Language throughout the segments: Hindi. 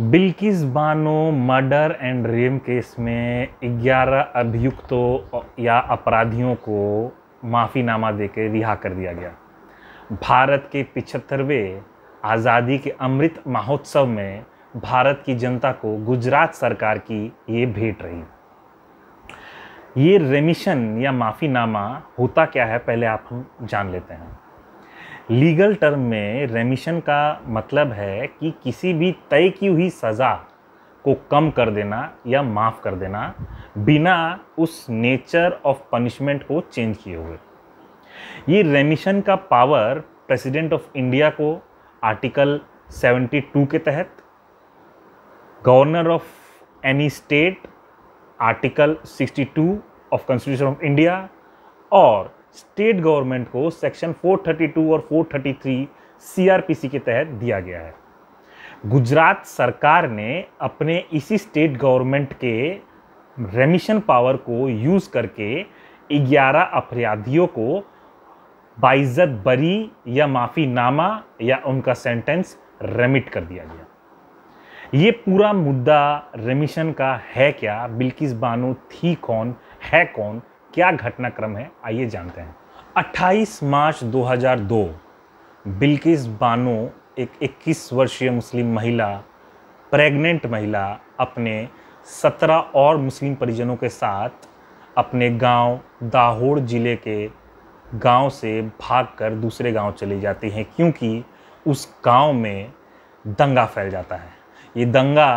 Bilkis Bano murder and rape case में 11 अभियुक्तों या अपराधियों को माफ़ीनामा देकर रिहा कर दिया गया भारत के पिछहत्तरवें आज़ादी के अमृत महोत्सव में भारत की जनता को गुजरात सरकार की ये भेंट रही ये रेमिशन या माफ़ीनामा होता क्या है पहले आप हम जान लेते हैं लीगल टर्म में रेमिशन का मतलब है कि किसी भी तय की हुई सज़ा को कम कर देना या माफ़ कर देना बिना उस नेचर ऑफ पनिशमेंट को चेंज किए हुए ये रेमिशन का पावर प्रेसिडेंट ऑफ इंडिया को आर्टिकल 72 के तहत governor of any state article 62 of constitution of India और स्टेट गवर्नमेंट को सेक्शन 432 और 433 सीआरपीसी के तहत दिया गया है गुजरात सरकार ने अपने इसी स्टेट गवर्नमेंट के रेमिशन पावर को यूज़ करके 11 अपराधियों को बाइजत बरी या माफी नामा या उनका सेंटेंस रेमिट कर दिया गया ये पूरा मुद्दा रेमिशन का है क्या बिल्किस बानो थी कौन है कौन क्या घटनाक्रम है आइए जानते हैं 28 मार्च 2002 बिल्किस बानो एक 21 वर्षीय मुस्लिम महिला प्रेग्नेंट महिला अपने 17 और मुस्लिम परिजनों के साथ अपने गांव दाहोड़ ज़िले के गांव से भागकर दूसरे गांव चले जाती हैं क्योंकि उस गांव में दंगा फैल जाता है ये दंगा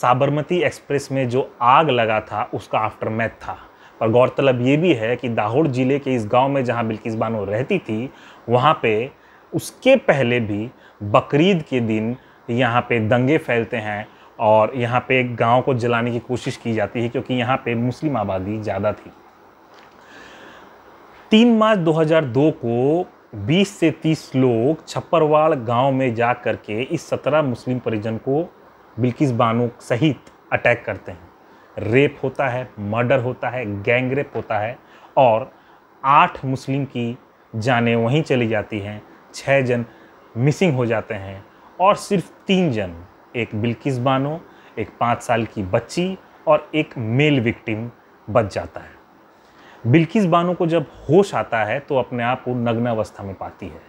साबरमती एक्सप्रेस में जो आग लगा था उसका आफ्टरमैथ था और गौरतलब ये भी है कि दाहोड़ ज़िले के इस गांव में जहां बिल्किस बानो रहती थी वहां पे उसके पहले भी बकरीद के दिन यहाँ पे दंगे फैलते हैं और यहाँ पे गांव को जलाने की कोशिश की जाती है क्योंकि यहाँ पे मुस्लिम आबादी ज़्यादा थी तीन मार्च 2002 को 20 से 30 लोग छप्परवाड़ गांव में जा कर के इस 17 मुस्लिम परिजन को बिल्किस बानो सहित अटैक करते हैं रेप होता है मर्डर होता है गैंग रेप होता है और आठ मुस्लिम की जानें वहीं चली जाती हैं छः जन मिसिंग हो जाते हैं और सिर्फ तीन जन एक बिल्किस बानो एक पाँच साल की बच्ची और एक मेल विक्टिम बच जाता है बिल्किस बानो को जब होश आता है तो अपने आप को नग्न अवस्था में पाती है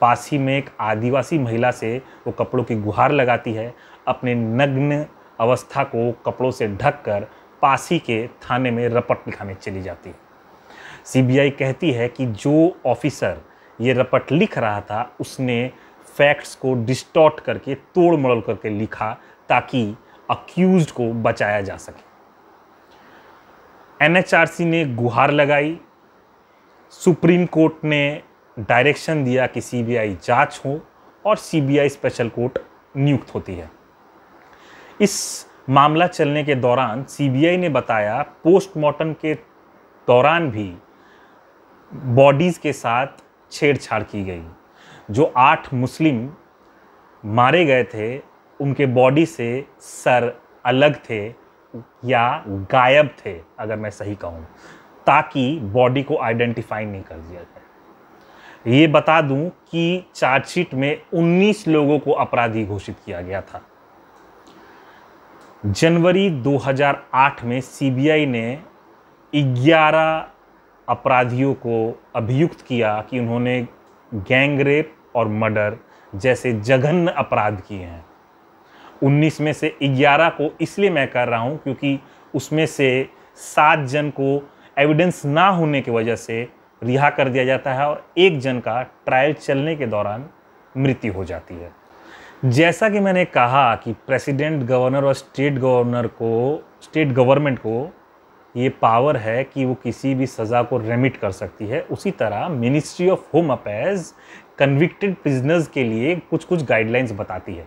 पास ही में एक आदिवासी महिला से वो कपड़ों की गुहार लगाती है अपने नग्न अवस्था को कपड़ों से ढककर पासी के थाने में रपट लिखाने चली जाती है सीबीआई कहती है कि जो ऑफिसर ये रपट लिख रहा था उसने फैक्ट्स को डिस्टॉर्ट करके तोड़ मड़ोल करके लिखा ताकि अक्यूज को बचाया जा सके एनएचआरसी ने गुहार लगाई सुप्रीम कोर्ट ने डायरेक्शन दिया कि सीबीआई जांच हो और सीबीआई स्पेशल कोर्ट नियुक्त होती है इस मामला चलने के दौरान सीबीआई ने बताया पोस्टमार्टम के दौरान भी बॉडीज़ के साथ छेड़छाड़ की गई जो आठ मुस्लिम मारे गए थे उनके बॉडी से सर अलग थे या गायब थे अगर मैं सही कहूँ ताकि बॉडी को आइडेंटिफाई नहीं कर दिया जाए ये बता दूं कि चार्जशीट में 19 लोगों को अपराधी घोषित किया गया था जनवरी 2008 में सीबीआई ने 11 अपराधियों को अभियुक्त किया कि उन्होंने गैंग रेप और मर्डर जैसे जघन्य अपराध किए हैं 19 में से 11 को इसलिए मैं कर रहा हूं क्योंकि उसमें से सात जन को एविडेंस ना होने की वजह से रिहा कर दिया जाता है और एक जन का ट्रायल चलने के दौरान मृत्यु हो जाती है जैसा कि मैंने कहा कि प्रेसिडेंट गवर्नर और स्टेट गवर्नर को स्टेट गवर्नमेंट को ये पावर है कि वो किसी भी सज़ा को रेमिट कर सकती है उसी तरह ministry of home affairs convicted prisoners के लिए कुछ कुछ गाइडलाइंस बताती है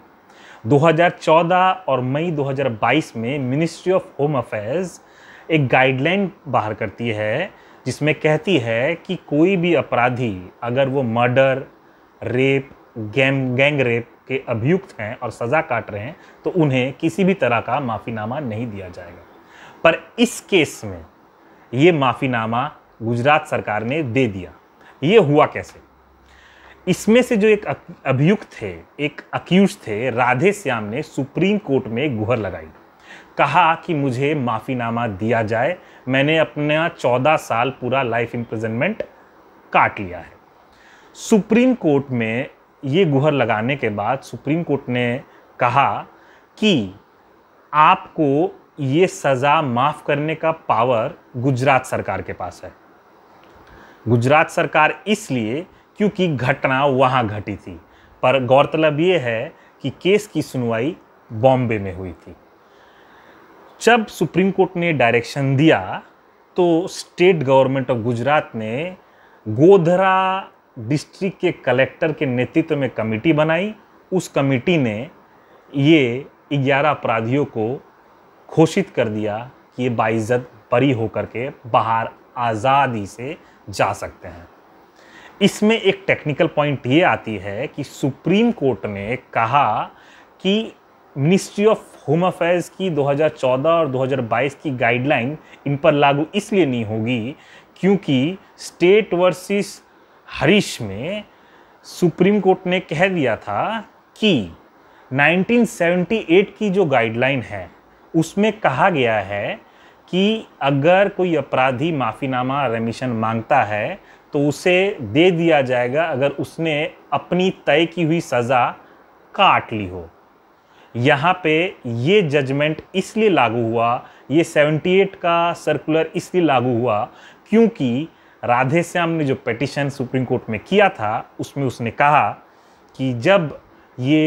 2014 और मई 2022 में मिनिस्ट्री ऑफ होम अफेयर्स एक गाइडलाइन बाहर करती है जिसमें कहती है कि कोई भी अपराधी अगर वो murder rape gang gang rape के अभियुक्त हैं और सज़ा काट रहे हैं तो उन्हें किसी भी तरह का माफ़ीनामा नहीं दिया जाएगा पर इस केस में ये माफ़ीनामा गुजरात सरकार ने दे दिया ये हुआ कैसे इसमें से जो एक अभियुक्त थे एक अक्यूज थे राधे श्याम ने सुप्रीम कोर्ट में गुहर लगाई कहा कि मुझे माफ़ीनामा दिया जाए मैंने अपना चौदह साल पूरा लाइफ इम्प्रजनमेंट काट लिया है सुप्रीम कोर्ट में ये गुहर लगाने के बाद सुप्रीम कोर्ट ने कहा कि आपको ये सज़ा माफ़ करने का पावर गुजरात सरकार के पास है गुजरात सरकार इसलिए क्योंकि घटना वहाँ घटी थी पर गौरतलब ये है कि केस की सुनवाई बॉम्बे में हुई थी जब सुप्रीम कोर्ट ने डायरेक्शन दिया तो स्टेट गवर्नमेंट ऑफ गुजरात ने गोधरा डिस्ट्रिक्ट के कलेक्टर के नेतृत्व में कमेटी बनाई उस कमेटी ने ये ग्यारह अपराधियों को घोषित कर दिया कि ये बाइज्जत बरी होकर के बाहर आज़ादी से जा सकते हैं इसमें एक टेक्निकल पॉइंट ये आती है कि सुप्रीम कोर्ट ने कहा कि मिनिस्ट्री ऑफ होम अफेयर्स की 2014 और 2022 की गाइडलाइन इन पर लागू इसलिए नहीं होगी क्योंकि स्टेट वर्सेस हरीश में सुप्रीम कोर्ट ने कह दिया था कि 1978 की जो गाइडलाइन है उसमें कहा गया है कि अगर कोई अपराधी माफ़ीनामा रेमिशन मांगता है तो उसे दे दिया जाएगा अगर उसने अपनी तय की हुई सज़ा काट ली हो यहाँ पे ये जजमेंट इसलिए लागू हुआ ये 78 का सर्कुलर इसलिए लागू हुआ क्योंकि राधे श्याम ने जो पटिशन सुप्रीम कोर्ट में किया था उसमें उसने कहा कि जब ये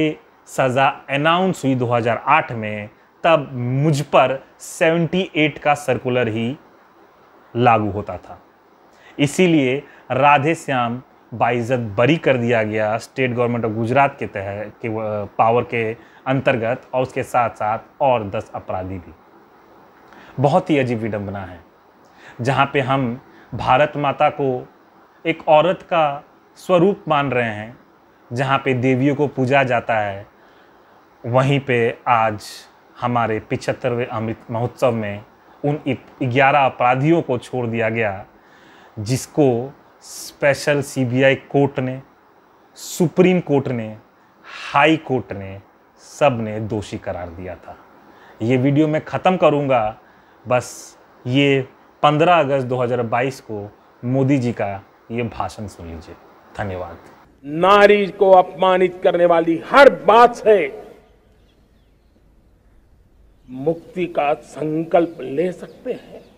सज़ा अनाउंस हुई 2008 में तब मुझ पर 78 का सर्कुलर ही लागू होता था इसीलिए राधे श्याम बाइज़त बरी कर दिया गया स्टेट गवर्नमेंट ऑफ गुजरात के तहत के पावर के अंतर्गत और उसके साथ साथ और दस अपराधी भी बहुत ही अजीब विडम्बना है जहाँ पे हम भारत माता को एक औरत का स्वरूप मान रहे हैं जहाँ पे देवियों को पूजा जाता है वहीं पे आज हमारे पिछहत्तरवें अमृत महोत्सव में उन ग्यारह अपराधियों को छोड़ दिया गया जिसको स्पेशल सीबीआई कोर्ट ने सुप्रीम कोर्ट ने हाई कोर्ट ने सब ने दोषी करार दिया था ये वीडियो मैं ख़त्म करूँगा बस ये 15 अगस्त 2022 को मोदी जी का ये भाषण सुन लीजिए धन्यवाद नारी को अपमानित करने वाली हर बात से मुक्ति का संकल्प ले सकते हैं